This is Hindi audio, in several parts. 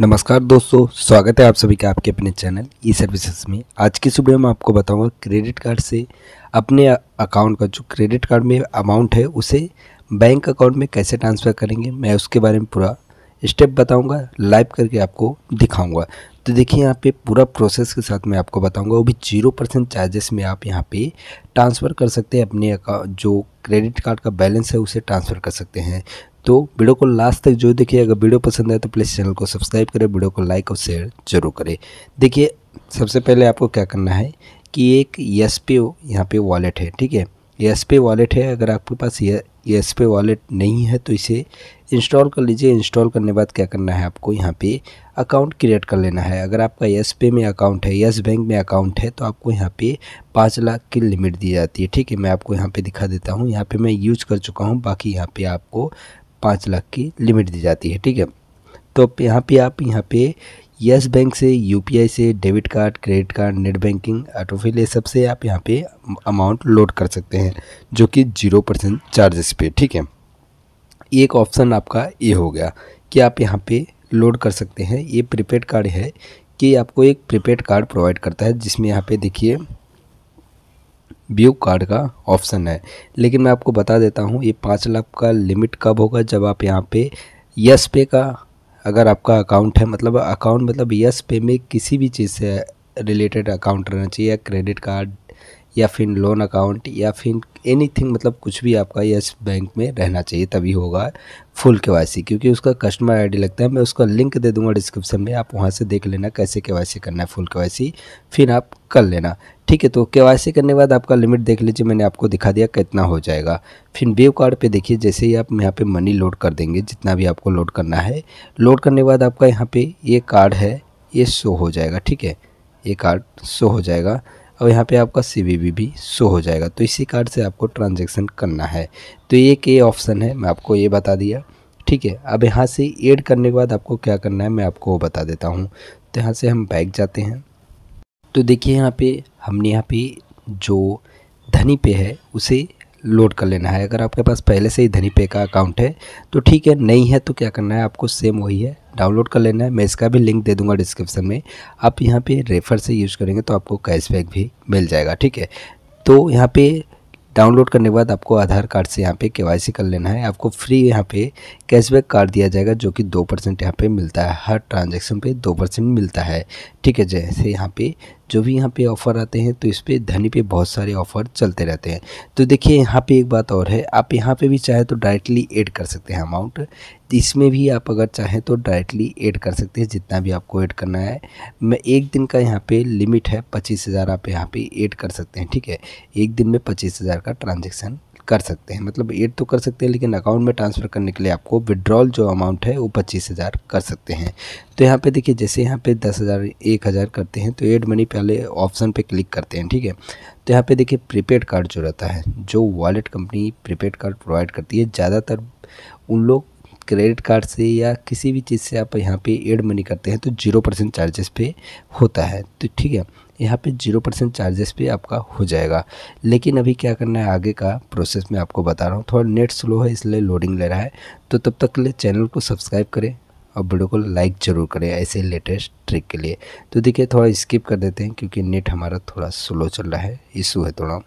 नमस्कार दोस्तों स्वागत है आप सभी का आपके अपने चैनल ई सर्विसेज में आज की सुबह मैं आपको बताऊंगा क्रेडिट कार्ड से अपने अकाउंट का जो क्रेडिट कार्ड में अमाउंट है उसे बैंक अकाउंट में कैसे ट्रांसफ़र करेंगे मैं उसके बारे में पूरा स्टेप बताऊंगा लाइव करके आपको दिखाऊंगा तो देखिए यहाँ पे पूरा प्रोसेस के साथ मैं आपको बताऊंगा वो भी जीरो परसेंट चार्जेस में आप यहाँ पे ट्रांसफ़र कर सकते हैं अपने जो क्रेडिट कार्ड का बैलेंस है उसे ट्रांसफ़र कर सकते हैं तो वीडियो को लास्ट तक जो देखिए अगर वीडियो पसंद आए तो प्लीज़ चैनल को सब्सक्राइब करें वीडियो को लाइक और शेयर जरूर करें देखिए सबसे पहले आपको क्या करना है कि एक एस ओ यहाँ पे वॉलेट है ठीक है एस पी वॉलेट है अगर आपके पास ये एस पे वॉलेट नहीं है तो इसे इंस्टॉल कर लीजिए इंस्टॉल करने बाद क्या करना है आपको यहाँ पे अकाउंट क्रिएट कर लेना है अगर आपका यस पे में अकाउंट है यस बैंक में अकाउंट है तो आपको यहाँ पे पाँच लाख की लिमिट दी जाती है ठीक है मैं आपको यहाँ पे दिखा देता हूँ यहाँ पे मैं यूज कर चुका हूँ बाकी यहाँ पे आपको पाँच लाख की लिमिट दी जाती है ठीक है तो यहाँ पर आप यहाँ पर यस बैंक से यूपीआई से debit card credit card net banking autofill ये सब से आप यहाँ पे अमाउंट लोड कर सकते हैं जो कि जीरो परसेंट चार्जेस पे ठीक है एक ऑप्शन आपका ये हो गया कि आप यहाँ पे लोड कर सकते हैं ये प्रीपेड कार्ड है कि आपको एक प्रीपेड कार्ड प्रोवाइड करता है जिसमें यहाँ पे देखिए ब्यू कार्ड का ऑप्शन है लेकिन मैं आपको बता देता हूँ ये पाँच लाख का लिमिट कब होगा जब आप यहाँ पे यस पे का अगर आपका अकाउंट है मतलब अकाउंट मतलब यस पे में किसी भी चीज़ से रिलेटेड अकाउंट रहना चाहिए या क्रेडिट कार्ड या फिर लोन अकाउंट या फिर एनीथिंग मतलब कुछ भी आपका यस बैंक में रहना चाहिए तभी होगा फुल के क्योंकि उसका कस्टमर आईडी लगता है मैं उसका लिंक दे दूंगा डिस्क्रिप्शन में आप वहाँ से देख लेना कैसे के करना है फुल के फिर आप कर लेना ठीक है तो के करने के बाद आपका लिमिट देख लीजिए मैंने आपको दिखा दिया कितना हो जाएगा फिर वेव कार्ड पर देखिए जैसे ही आप यहाँ पर मनी लोड कर देंगे जितना भी आपको लोड करना है लोड करने के बाद आपका यहाँ पे ये कार्ड है ये शो हो जाएगा ठीक है ये कार्ड शो हो जाएगा और यहाँ पे आपका सी भी शो हो जाएगा तो इसी कार्ड से आपको ट्रांजेक्शन करना है तो एक ये ऑप्शन है मैं आपको ये बता दिया ठीक है अब यहाँ से ऐड करने के बाद आपको क्या करना है मैं आपको वो बता देता हूँ तो यहाँ से हम बैग जाते हैं तो देखिए यहाँ पे हमने यहाँ पे जो धनी पे है उसे लोड कर लेना है अगर आपके पास पहले से ही धनी पे का अकाउंट है तो ठीक है नहीं है तो क्या करना है आपको सेम वही है डाउनलोड कर लेना है मैं इसका भी लिंक दे दूंगा डिस्क्रिप्शन में आप यहाँ पे रेफर से यूज़ करेंगे तो आपको कैशबैक भी मिल जाएगा ठीक है तो यहाँ पे डाउनलोड करने के बाद आपको आधार कार्ड से यहाँ पे केवाईसी कर लेना है आपको फ्री यहाँ पे कैशबैक कार्ड दिया जाएगा जो कि दो परसेंट यहाँ पर मिलता है हर ट्रांजेक्शन पे दो परसेंट मिलता है ठीक है जैसे यहाँ पे जो भी यहाँ पे ऑफ़र आते हैं तो इस पर धनी पे बहुत सारे ऑफ़र चलते रहते हैं तो देखिए यहाँ पे एक बात और है आप यहाँ पे भी चाहे तो डायरेक्टली ऐड कर सकते हैं अमाउंट इसमें भी आप अगर चाहें तो डायरेक्टली ऐड कर सकते हैं जितना भी आपको ऐड करना है मैं एक दिन का यहाँ पे लिमिट है पच्चीस हज़ार आप यहाँ पे ऐड कर सकते हैं ठीक है एक दिन में पच्चीस हज़ार का ट्रांजेक्शन कर सकते हैं मतलब एड तो कर सकते हैं लेकिन अकाउंट में ट्रांसफ़र करने के लिए आपको विड्रॉल जो अमाउंट है वो पच्चीस हज़ार कर सकते हैं तो यहाँ पे देखिए जैसे यहाँ पे दस हज़ार एक हज़ार करते हैं तो एड मनी पहले ऑप्शन पे क्लिक करते हैं ठीक है तो यहाँ पे देखिए प्रीपेड कार्ड जो रहता है जो wallet company prepaid card provide करती है ज़्यादातर उन लोग क्रेडिट कार्ड से या किसी भी चीज़ से आप यहाँ पे एड मनी करते हैं तो जीरो परसेंट चार्जेस पे होता है तो ठीक है यहाँ पे जीरो परसेंट चार्जेस पे आपका हो जाएगा लेकिन अभी क्या करना है आगे का प्रोसेस मैं आपको बता रहा हूँ थोड़ा नेट स्लो है इसलिए लोडिंग ले रहा है तो तब तक के लिए चैनल को सब्सक्राइब करें और वीडियो को लाइक ज़रूर करें ऐसे लेटेस्ट ट्रिक के लिए तो देखिए थोड़ा स्किप कर देते हैं क्योंकि नेट हमारा थोड़ा स्लो चल रहा है इशू है थोड़ा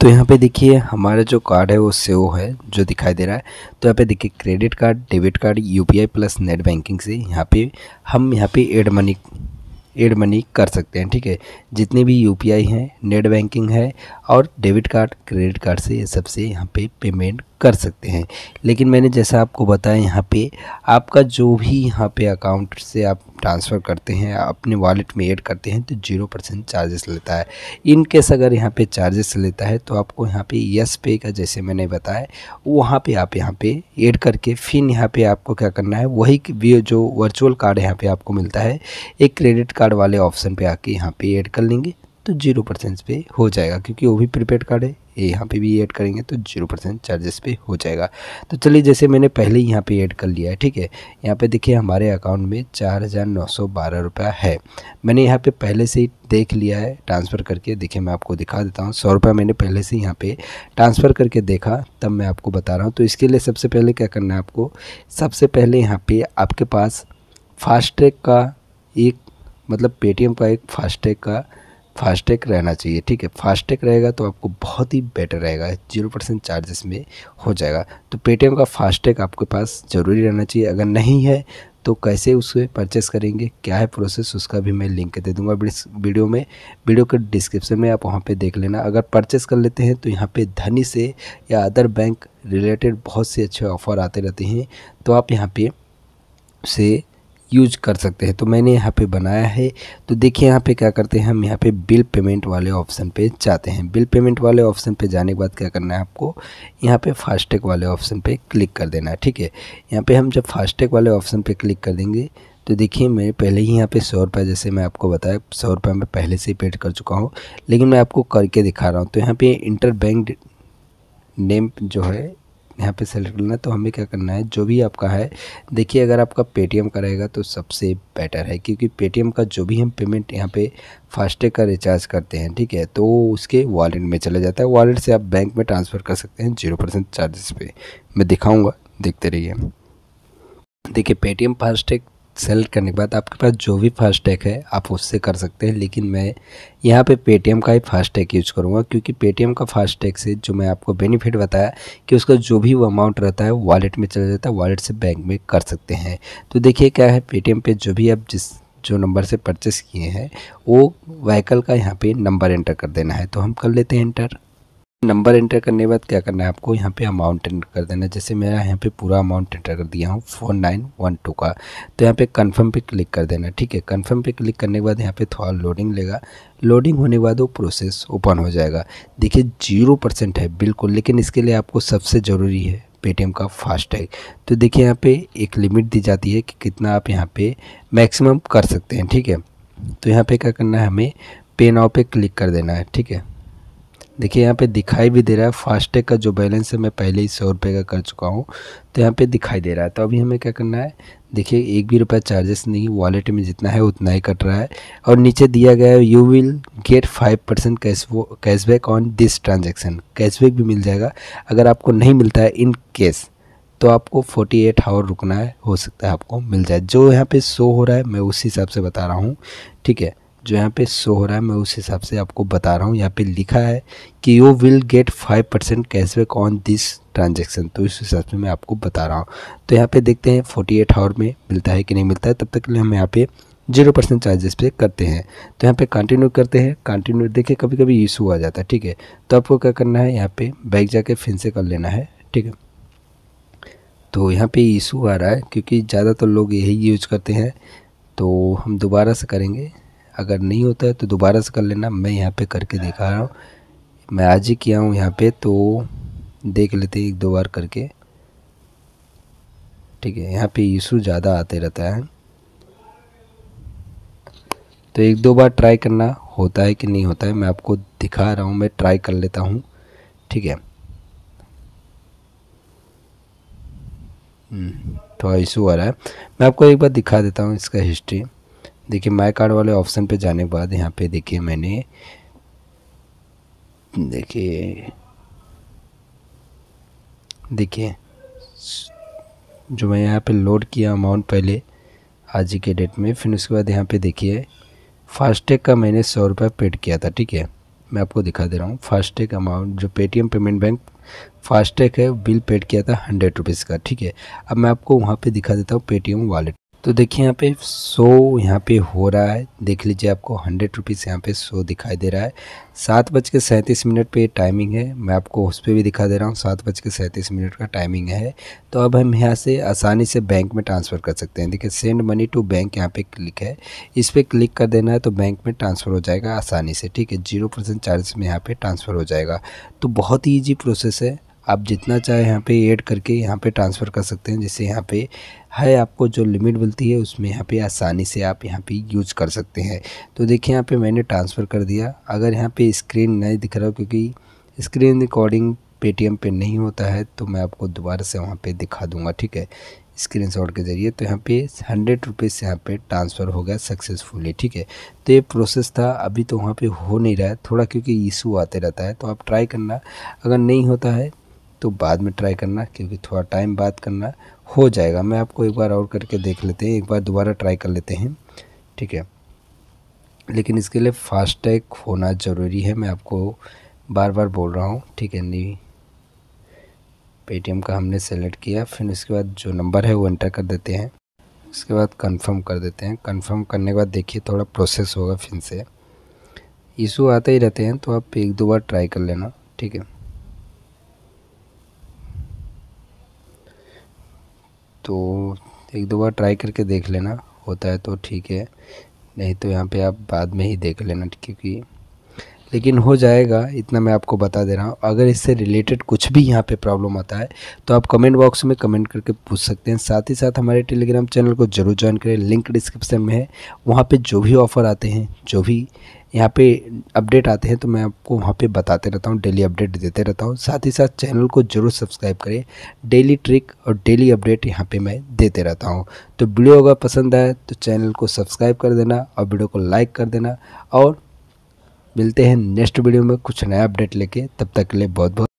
तो यहाँ पे देखिए हमारा जो कार्ड है वो सेव है जो दिखाई दे रहा है तो यहाँ पे देखिए credit card debit card UPI plus net banking से यहाँ पे हम यहाँ पे एड मनी एड मनी कर सकते हैं ठीक है जितने भी यू पी आई हैं नेट बैंकिंग है और डेबिट कार्ड क्रेडिट कार्ड से ये सबसे यहाँ पे पेमेंट कर सकते हैं लेकिन मैंने जैसा आपको बताया यहाँ पे आपका जो भी यहाँ पे अकाउंट से आप ट्रांसफ़र करते हैं अपने वॉलेट में ऐड करते हैं तो जीरो परसेंट चार्जेस लेता है इन केस अगर यहाँ पे चार्जेस लेता है तो आपको यहाँ पे यस पे का जैसे मैंने बताया वहाँ पे आप यहाँ पे ऐड करके फिर यहाँ पे आपको क्या करना है वही जो वर्चुअल कार्ड यहाँ पर आपको मिलता है एक क्रेडिट कार्ड कार्ड वाले ऑप्शन पे आके यहाँ पे ऐड कर लेंगे तो जीरो परसेंट पे हो जाएगा क्योंकि वो भी प्रीपेड कार्ड है ये यहाँ पे भी ऐड करेंगे तो जीरो परसेंट चार्जेस पे हो जाएगा तो चलिए जैसे मैंने पहले ही यहाँ पे ऐड कर लिया है ठीक है यहाँ पे देखिए हमारे अकाउंट में चार हज़ार नौ सौ बारह रुपया है मैंने यहाँ पे पहले से ही देख लिया है ट्रांसफ़र करके देखिए मैं आपको दिखा देता हूँ सौ रुपया मैंने पहले से यहाँ पे ट्रांसफ़र करके देखा तब मैं आपको बता रहा हूँ तो इसके लिए सबसे पहले क्या करना है आपको सबसे पहले यहाँ पर आपके पास फास्टैग का एक मतलब पेटीएम का एक फास्टैग का फास्टैग रहना चाहिए ठीक है फास्टैग रहेगा तो आपको बहुत ही बेटर रहेगा जीरो परसेंट चार्जेस में हो जाएगा तो पेटीएम का फास्टैग आपके पास ज़रूरी रहना चाहिए अगर नहीं है तो कैसे उसे परचेस करेंगे क्या है प्रोसेस उसका भी मैं लिंक दे दूंगा वीडियो में वीडियो के डिस्क्रिप्शन में आप वहाँ पे देख लेना अगर परचेस कर लेते हैं तो यहाँ पे धनी से या अदर बैंक रिलेटेड बहुत से अच्छे ऑफ़र आते रहते हैं तो आप यहाँ पे से यूज कर सकते हैं तो मैंने यहाँ पे बनाया है तो देखिए यहाँ पे क्या करते हैं हम यहाँ पे बिल पेमेंट वाले ऑप्शन पे जाते हैं बिल पेमेंट वाले ऑप्शन पे जाने के बाद क्या करना है आपको यहाँ पे फास्टैग वाले ऑप्शन पे क्लिक कर देना है ठीक है यहाँ पे हम जब फास्टैग वाले ऑप्शन पे क्लिक कर देंगे तो देखिए मैं पहले ही यहाँ पे सौ रुपये जैसे मैं आपको बताया सौ रुपये मैं पहले से ही पेड कर चुका हूँ लेकिन मैं आपको करके दिखा रहा हूँ तो यहाँ पे इंटर बैंक नेम जो है यहाँ पे सेलेक्ट करना है तो हमें क्या करना है जो भी आपका है देखिए अगर आपका पेटीएम का रहेगा तो सबसे बेटर है क्योंकि पेटीएम का जो भी हम पेमेंट यहाँ पे फास्टैग का रिचार्ज करते हैं ठीक है तो उसके वॉलेट में चला जाता है वॉलेट से आप बैंक में ट्रांसफ़र कर सकते हैं जीरो परसेंट चार्जेस पे मैं दिखाऊँगा देखते रहिए देखिए पेटीएम फास्टैग सेलेक्ट करने के बाद आपके पास जो भी टैग है आप उससे कर सकते हैं लेकिन मैं यहाँ पे पेटीएम का ही फास्टैग यूज करूँगा क्योंकि पेटीएम का फास्टैग से जो मैं आपको बेनिफिट बताया कि उसका जो भी वो अमाउंट रहता है वॉलेट में चला जाता है वॉलेट से बैंक में कर सकते हैं तो देखिए क्या है पेटीएम पे जो भी आप जिस जो नंबर से परचेस किए हैं वो वहीकल का यहाँ पर नंबर एंटर कर देना है तो हम कर लेते हैं एंटर नंबर एंटर करने के बाद क्या करना है आपको यहाँ पे अमाउंट एंटर कर देना जैसे मेरा यहाँ पे पूरा अमाउंट एंटर कर दिया हूँ फोर नाइन वन टू का तो यहाँ पे कंफर्म पे क्लिक कर देना ठीक है कंफर्म पे क्लिक करने के बाद यहाँ पे थोड़ा लोडिंग लेगा लोडिंग होने के बाद वो प्रोसेस ओपन हो जाएगा देखिए जीरो परसेंट है बिल्कुल लेकिन इसके लिए आपको सबसे ज़रूरी है पेटीएम का फास्टैग तो देखिए यहाँ पर एक लिमिट दी जाती है कि कितना आप यहाँ पर मैक्सिमम कर सकते हैं ठीक है तो यहाँ पर क्या करना है हमें पे नाव पर क्लिक कर देना है ठीक है देखिए यहाँ पे दिखाई भी दे रहा है फास्टैग का जो बैलेंस है मैं पहले ही सौ रुपये का कर चुका हूँ तो यहाँ पे दिखाई दे रहा है तो अभी हमें क्या करना है देखिए एक भी रुपया चार्जेस नहीं वॉलेट में जितना है उतना ही कट रहा है और नीचे दिया गया है you will get five percent cash cashback on this transaction cashback भी मिल जाएगा अगर आपको नहीं मिलता है इन केस तो आपको 48 एट आवर रुकना है हो सकता है आपको मिल जाए जो यहाँ पे शो हो रहा है मैं उस हिसाब से बता रहा हूँ ठीक है जो यहाँ पे शो हो रहा है मैं उस हिसाब से आपको बता रहा हूँ यहाँ पे लिखा है कि you will get five percent cashback on this transaction तो इस हिसाब से मैं आपको बता रहा हूँ तो यहाँ पे देखते हैं फोर्टी एट आवर में मिलता है कि नहीं मिलता है तब तक के लिए हम यहाँ पे जीरो परसेंट चार्जेस पे करते हैं तो यहाँ पे कंटिन्यू करते हैं कंटिन्यू देखिए कभी कभी इशू आ जाता है ठीक है तो आपको क्या करना है यहाँ पे बैग जाके फिर से कर लेना है ठीक है तो यहाँ पे इशू आ रहा है क्योंकि ज़्यादातर तो लोग यही यूज करते हैं तो हम दोबारा से करेंगे अगर नहीं होता है तो दोबारा से कर लेना मैं यहाँ पे करके दिखा रहा हूँ मैं आज ही किया हूँ यहाँ पे तो देख लेते हैं एक दो बार करके ठीक है यहाँ पे इशू ज़्यादा आते रहता है तो एक दो बार ट्राई करना होता है कि नहीं होता है मैं आपको दिखा रहा हूँ मैं ट्राई कर लेता हूँ ठीक है हम्म, थोड़ा इशू आ रहा है मैं आपको एक बार दिखा देता हूँ इसका हिस्ट्री देखिए माय कार्ड वाले ऑप्शन पे जाने के बाद यहाँ पे देखिए मैंने देखिए देखिए जो मैं यहाँ पे लोड किया अमाउंट पहले आज ही के डेट में फिर उसके बाद यहाँ पे देखिए फास्टैग का मैंने सौ रुपये पेड किया था ठीक है मैं आपको दिखा दे रहा हूँ फास्टैग अमाउंट जो पेटीएम पेमेंट बैंक फास्टैग है बिल पेड किया था हंड्रेड रुपीज़ का ठीक है अब मैं आपको वहाँ पे दिखा देता हूँ पेटीएम वॉलेट तो देखिए यहाँ पे सो यहाँ पे हो रहा है देख लीजिए आपको हंड्रेड रुपीज़ यहाँ पे सो दिखाई दे रहा है सात बज के सैंतीस मिनट पे टाइमिंग है मैं आपको उस पर भी दिखा दे रहा हूँ सात बज के सैंतीस मिनट का टाइमिंग है तो अब हम यहाँ से आसानी से बैंक में ट्रांसफ़र कर सकते हैं देखिए सेंड मनी टू बैंक यहाँ पे क्लिक है इस पर क्लिक कर देना है तो बैंक में ट्रांसफ़र हो जाएगा आसानी से ठीक है जीरो परसेंट चार्ज में यहाँ पर ट्रांसफ़र हो जाएगा तो बहुत ही ईजी प्रोसेस है आप जितना चाहे यहाँ पे ऐड करके यहाँ पे ट्रांसफ़र कर सकते हैं जैसे यहाँ पे है आपको जो लिमिट मिलती है उसमें यहाँ पे आसानी से आप यहाँ पे यूज कर सकते हैं तो देखिए यहाँ पे मैंने ट्रांसफ़र कर दिया अगर यहाँ पे स्क्रीन नहीं दिख रहा हो क्योंकि स्क्रीन रिकॉर्डिंग पेटीएम पे नहीं होता है तो मैं आपको दोबारा से वहाँ पे दिखा दूँगा ठीक है स्क्रीन शॉट के ज़रिए तो यहाँ पे हंड्रेड रुपीज़ यहाँ पे ट्रांसफ़र हो गया सक्सेसफुली ठीक है तो ये प्रोसेस था अभी तो वहाँ पे हो नहीं रहा है थोड़ा क्योंकि इशू आते रहता है तो आप ट्राई करना अगर नहीं होता है तो बाद में ट्राई करना क्योंकि थोड़ा टाइम बाद करना हो जाएगा मैं आपको एक बार और करके देख लेते हैं एक बार दोबारा ट्राई कर लेते हैं ठीक है लेकिन इसके लिए फास्टैग होना ज़रूरी है मैं आपको बार बार बोल रहा हूँ ठीक है नहीं पेटीएम का हमने सेलेक्ट किया फिर इसके बाद जो नंबर है वो एंटर कर देते हैं उसके बाद कंफर्म कर देते हैं कंफर्म करने के बाद देखिए थोड़ा प्रोसेस होगा फिर से इशू आते ही रहते हैं तो आप एक दो बार ट्राई कर लेना ठीक है तो एक दो बार ट्राई करके देख लेना होता है तो ठीक है नहीं तो यहाँ पे आप बाद में ही देख लेना क्योंकि लेकिन हो जाएगा इतना मैं आपको बता दे रहा हूँ अगर इससे रिलेटेड कुछ भी यहाँ पे प्रॉब्लम आता है तो आप कमेंट बॉक्स में कमेंट करके पूछ सकते हैं साथ ही साथ हमारे टेलीग्राम चैनल को जरूर ज्वाइन करें लिंक डिस्क्रिप्शन में है वहाँ पे जो भी ऑफ़र आते हैं जो भी यहाँ पे अपडेट आते हैं तो मैं आपको वहाँ पे बताते रहता हूँ डेली अपडेट देते रहता हूँ साथ ही साथ चैनल को ज़रूर सब्सक्राइब करें डेली ट्रिक और डेली अपडेट यहाँ पे मैं देते रहता हूँ तो वीडियो अगर पसंद आए तो चैनल को सब्सक्राइब कर देना और वीडियो को लाइक कर देना और मिलते हैं नेक्स्ट वीडियो में कुछ नया अपडेट लेके तब तक के लिए बहुत बहुत